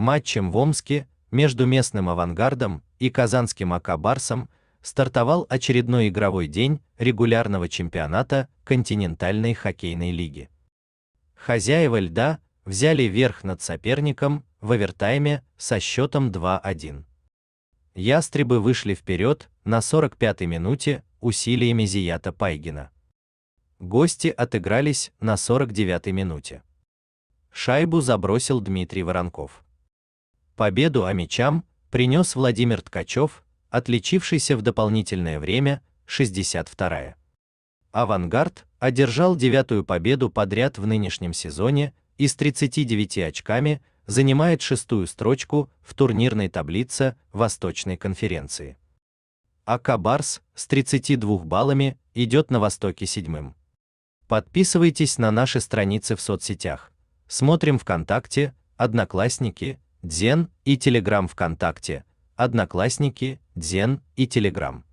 матчем в Омске между местным «Авангардом» и казанским Акабарсом стартовал очередной игровой день регулярного чемпионата континентальной хоккейной лиги. Хозяева льда взяли верх над соперником в овертайме со счетом 2-1. Ястребы вышли вперед на 45-й минуте усилиями Зията Пайгина. Гости отыгрались на 49-й минуте. Шайбу забросил Дмитрий Воронков. Победу о амичам принес Владимир Ткачев, отличившийся в дополнительное время 62-я. Авангард одержал девятую победу подряд в нынешнем сезоне и с 39 очками занимает шестую строчку в турнирной таблице Восточной конференции. А Кабарс с 32 баллами идет на Востоке седьмым. Подписывайтесь на наши страницы в соцсетях. Смотрим ВКонтакте, Одноклассники, Дзен и Телеграм ВКонтакте, Одноклассники, Дзен и Телеграм.